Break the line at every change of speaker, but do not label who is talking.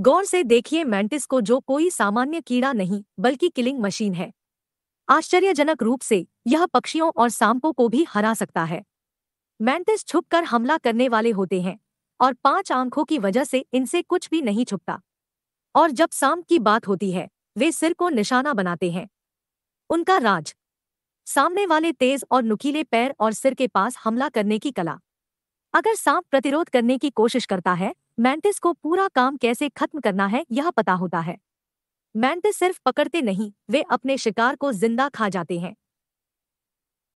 गौर से देखिए मैंटिस को जो कोई सामान्य कीड़ा नहीं बल्कि किलिंग मशीन है आश्चर्यजनक रूप से यह पक्षियों और सांपों को भी हरा सकता है मैंटिस छुपकर हमला करने वाले होते हैं और पांच आंखों की वजह से इनसे कुछ भी नहीं छुपता और जब सांप की बात होती है वे सिर को निशाना बनाते हैं उनका राज सामने वाले तेज और नुकीले पैर और सिर के पास हमला करने की कला अगर सांप प्रतिरोध करने की कोशिश करता है मैंटिस को पूरा काम कैसे खत्म करना है यह पता होता है मैंटिस सिर्फ पकड़ते नहीं वे अपने शिकार को जिंदा खा जाते हैं